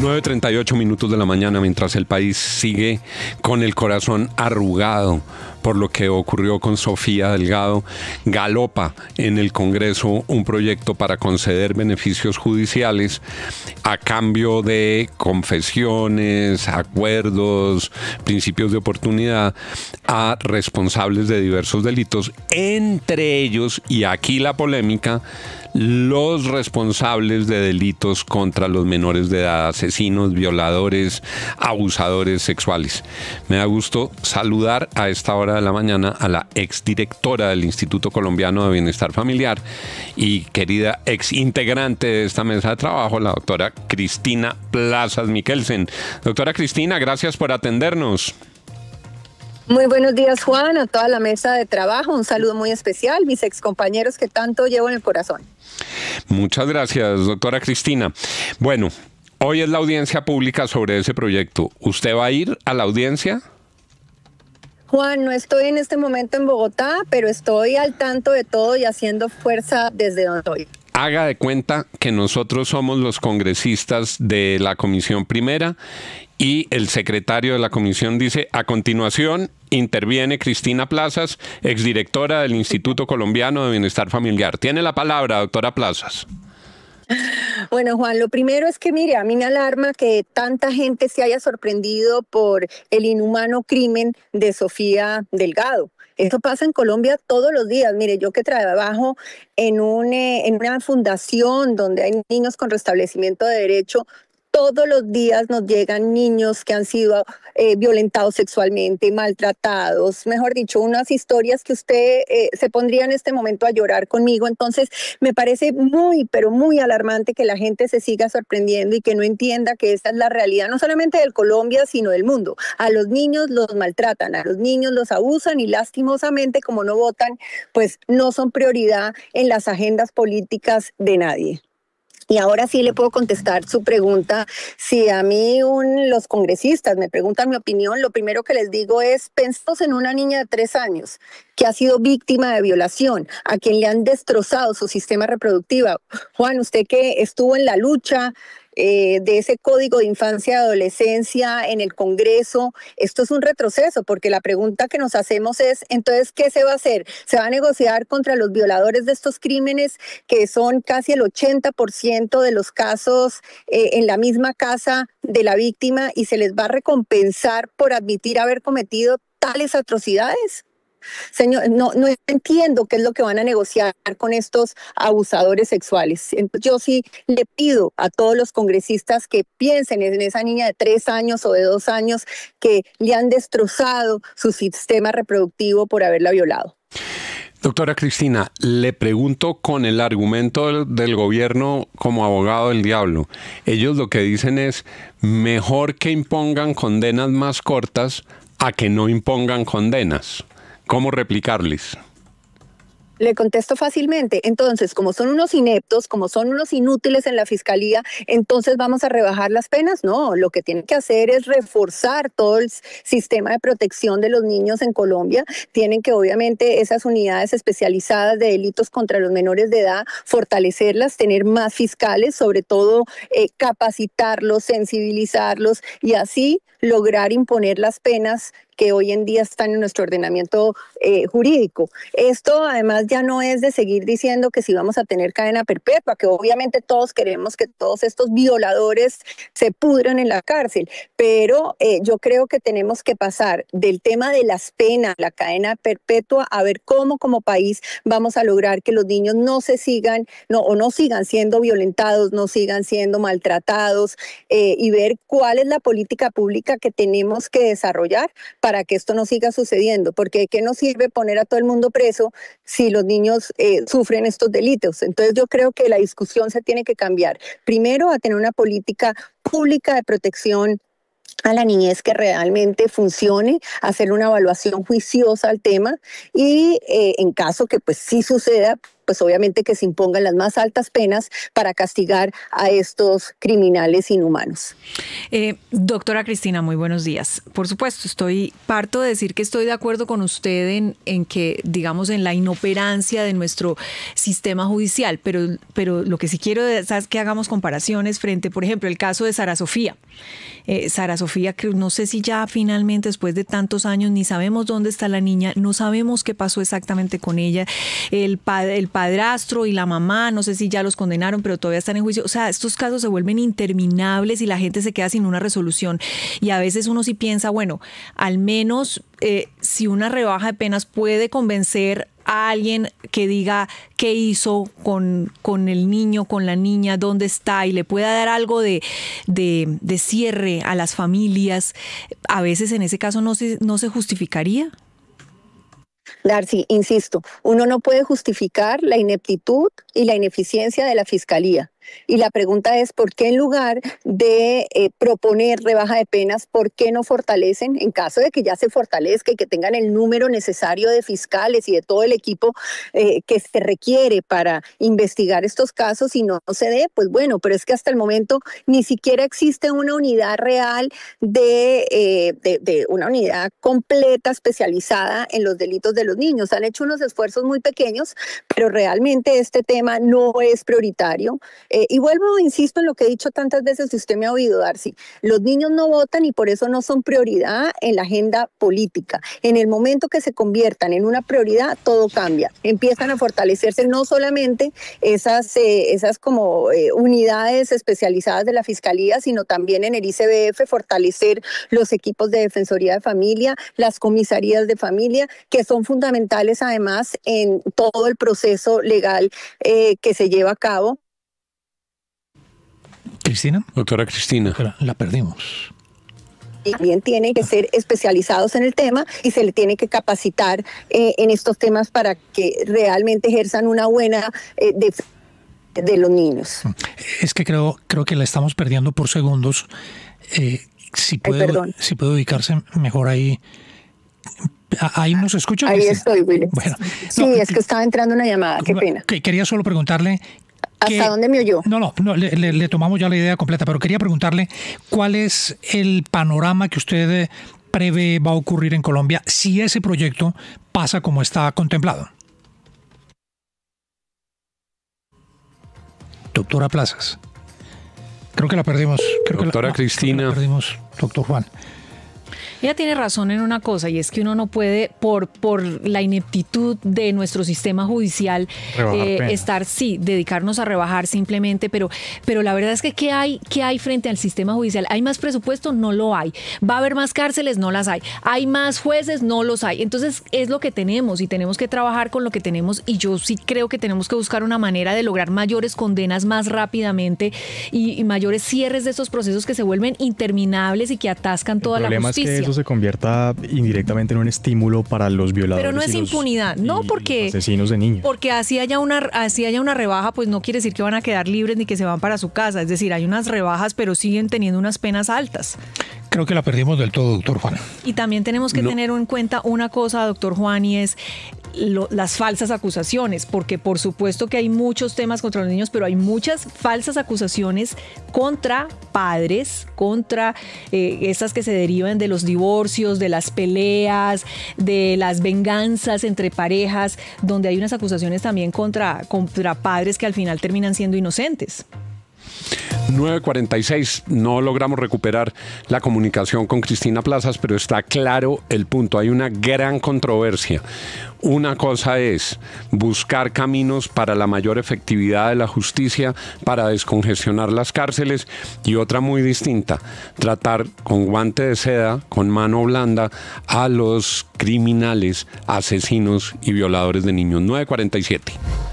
9.38 minutos de la mañana mientras el país sigue con el corazón arrugado por lo que ocurrió con Sofía Delgado, galopa en el Congreso un proyecto para conceder beneficios judiciales a cambio de confesiones, acuerdos, principios de oportunidad a responsables de diversos delitos, entre ellos, y aquí la polémica, los responsables de delitos contra los menores de edad, asesinos, violadores, abusadores sexuales. Me da gusto saludar a esta hora de la mañana a la ex directora del Instituto Colombiano de Bienestar Familiar y querida ex integrante de esta mesa de trabajo, la doctora Cristina Plazas Miquelsen. Doctora Cristina, gracias por atendernos. Muy buenos días, Juan, a toda la mesa de trabajo. Un saludo muy especial, mis ex compañeros que tanto llevo en el corazón. Muchas gracias, doctora Cristina. Bueno, hoy es la audiencia pública sobre ese proyecto. ¿Usted va a ir a la audiencia? Juan, no estoy en este momento en Bogotá, pero estoy al tanto de todo y haciendo fuerza desde donde estoy. Haga de cuenta que nosotros somos los congresistas de la Comisión Primera y el secretario de la comisión dice, a continuación interviene Cristina Plazas, exdirectora del Instituto Colombiano de Bienestar Familiar. Tiene la palabra, doctora Plazas. Bueno, Juan, lo primero es que, mire, a mí me alarma que tanta gente se haya sorprendido por el inhumano crimen de Sofía Delgado. Esto pasa en Colombia todos los días. Mire, yo que trabajo en, un, eh, en una fundación donde hay niños con restablecimiento de derecho, todos los días nos llegan niños que han sido eh, violentados sexualmente, maltratados, mejor dicho, unas historias que usted eh, se pondría en este momento a llorar conmigo. Entonces, me parece muy, pero muy alarmante que la gente se siga sorprendiendo y que no entienda que esta es la realidad, no solamente del Colombia, sino del mundo. A los niños los maltratan, a los niños los abusan y lastimosamente, como no votan, pues no son prioridad en las agendas políticas de nadie. Y ahora sí le puedo contestar su pregunta. Si a mí un, los congresistas me preguntan mi opinión, lo primero que les digo es, pensos en una niña de tres años que ha sido víctima de violación, a quien le han destrozado su sistema reproductivo. Juan, usted que estuvo en la lucha eh, de ese código de infancia y adolescencia en el Congreso. Esto es un retroceso porque la pregunta que nos hacemos es, entonces, ¿qué se va a hacer? ¿Se va a negociar contra los violadores de estos crímenes que son casi el 80% de los casos eh, en la misma casa de la víctima y se les va a recompensar por admitir haber cometido tales atrocidades? Señor, no, entiendo qué es lo que van a negociar con estos abusadores sexuales. Yo sí le pido a todos los congresistas que piensen en esa niña de tres años o de dos años que le han destrozado su sistema reproductivo por haberla violado. Doctora Cristina, le pregunto con el argumento del, gobierno como abogado del diablo. Ellos lo que dicen es mejor que impongan condenas más cortas a que no impongan condenas. ¿Cómo replicarles? Le contesto fácilmente. Entonces, como son unos ineptos, como son unos inútiles en la fiscalía, entonces vamos a rebajar las penas. No, lo que tienen que hacer es reforzar todo el sistema de protección de los niños en Colombia. Tienen que, obviamente, esas unidades especializadas de delitos contra los menores de edad, fortalecerlas, tener más fiscales, sobre todo eh, capacitarlos, sensibilizarlos y así lograr imponer las penas que hoy en día están en nuestro ordenamiento eh, jurídico. Esto además ya no es de seguir diciendo que si vamos a tener cadena perpetua, que obviamente todos queremos que todos estos violadores se pudran en la cárcel, pero eh, yo creo que tenemos que pasar del tema de las penas, la cadena perpetua, a ver cómo como país vamos a lograr que los niños no se sigan no, o no sigan siendo violentados, no sigan siendo maltratados eh, y ver cuál es la política pública que tenemos que desarrollar para para que esto no siga sucediendo, porque qué nos sirve poner a todo el mundo preso si los niños eh, sufren estos delitos? Entonces yo creo que la discusión se tiene que cambiar. Primero, a tener una política pública de protección a la niñez que realmente funcione, hacer una evaluación juiciosa al tema y eh, en caso que pues sí suceda, pues obviamente que se impongan las más altas penas para castigar a estos criminales inhumanos. Eh, doctora Cristina, muy buenos días. Por supuesto, estoy parto de decir que estoy de acuerdo con usted en, que, digamos, en la inoperancia de nuestro sistema judicial, pero, pero lo que sí quiero es que hagamos comparaciones frente, por ejemplo, el caso de Sara Sofía. Eh, Sara Sofía, que no sé si ya finalmente después de tantos años ni sabemos dónde está la niña, no sabemos qué pasó exactamente con ella. El el padre y la mamá, no sé si ya los condenaron, pero todavía están en juicio. O sea, estos casos se vuelven interminables y la gente se queda sin una resolución. Y a veces uno sí piensa, bueno, al menos eh, si una rebaja de penas puede convencer a alguien que diga qué hizo con, con, el niño, con la niña, dónde está, y le pueda dar algo de, de cierre a las familias, a veces en ese caso no se, no se justificaría. Darcy, insisto, uno no puede justificar la ineptitud y la ineficiencia de la Fiscalía. Y la pregunta es, ¿por qué en lugar de eh, proponer rebaja de penas, por qué no fortalecen, en caso de que ya se fortalezca y que tengan el número necesario de fiscales y de todo el equipo eh, que se requiere para investigar estos casos y no, se dé? Pues bueno, pero es que hasta el momento ni siquiera existe una unidad real de eh, una unidad completa especializada en los delitos de los niños. Han hecho unos esfuerzos muy pequeños, pero realmente este tema no es prioritario. Eh, y vuelvo, insisto en lo que he dicho tantas veces, si usted me ha oído, Darcy, los niños no votan y por eso no son prioridad en la agenda política. En el momento que se conviertan en una prioridad, todo cambia. Empiezan a fortalecerse no solamente esas, eh, esas como eh, unidades especializadas de la Fiscalía, sino también en el ICBF fortalecer los equipos de Defensoría de Familia, las comisarías de familia, que son fundamentales además en todo el proceso legal que se lleva a cabo Cristina. Doctora Cristina. la perdimos. también tienen que ser especializados en el tema y se le tiene que capacitar eh, en estos temas para que realmente ejerzan una buena eh, de los niños. Mm. Es que creo, creo que la estamos perdiendo por segundos. Eh, si, puede, si puede ubicarse mejor ahí. Ahí nos escucha. Ahí estoy, Willis. sí, es que estaba entrando una llamada, qué pena. Quería solo preguntarle ¿Hasta dónde me oyó? No, no, no le, tomamos ya la idea completa, pero quería preguntarle cuál es el panorama que usted eh, prevé va a ocurrir en Colombia si ese proyecto pasa como está contemplado. Doctora Plazas. Creo que la perdimos. Creo Doctora Cristina. la perdimos, doctor Juan. Ella tiene razón en una cosa y es que uno no puede, por, por la ineptitud de nuestro sistema judicial, eh, estar, sí, dedicarnos a rebajar simplemente, pero, pero la verdad es que ¿qué hay, ¿qué hay frente al sistema judicial? ¿Hay más presupuesto? No lo hay. ¿Va a haber más cárceles? No las hay. ¿Hay más jueces? No los hay. Entonces es lo que tenemos y tenemos que trabajar con lo que tenemos y yo sí creo que tenemos que buscar una manera de lograr mayores condenas más rápidamente y, mayores cierres de estos procesos que se vuelven interminables y que atascan toda la justicia se convierta indirectamente en un estímulo para los violadores. Pero no es impunidad, no porque... Asesinos de niños. Porque así haya, una, así haya una rebaja, pues no quiere decir que van a quedar libres ni que se van para su casa. Es decir, hay unas rebajas, pero siguen teniendo unas penas altas que la perdimos del todo, doctor Juan. Y también tenemos que tener en cuenta una cosa, doctor Juan, y es las falsas acusaciones, porque por supuesto que hay muchos temas contra los niños, pero hay muchas falsas acusaciones contra padres, contra eh, estas que se derivan de los divorcios, de las peleas, de las venganzas entre parejas, donde hay unas acusaciones también contra, contra padres que al final terminan siendo inocentes. 9.46, no logramos recuperar la comunicación con Cristina Plazas, pero está claro el punto. Hay una gran controversia. Una cosa es buscar caminos para la mayor efectividad de la justicia, para descongestionar las cárceles, y otra muy distinta, tratar con guante de seda, con mano blanda, a los criminales, asesinos y violadores de niños. 947.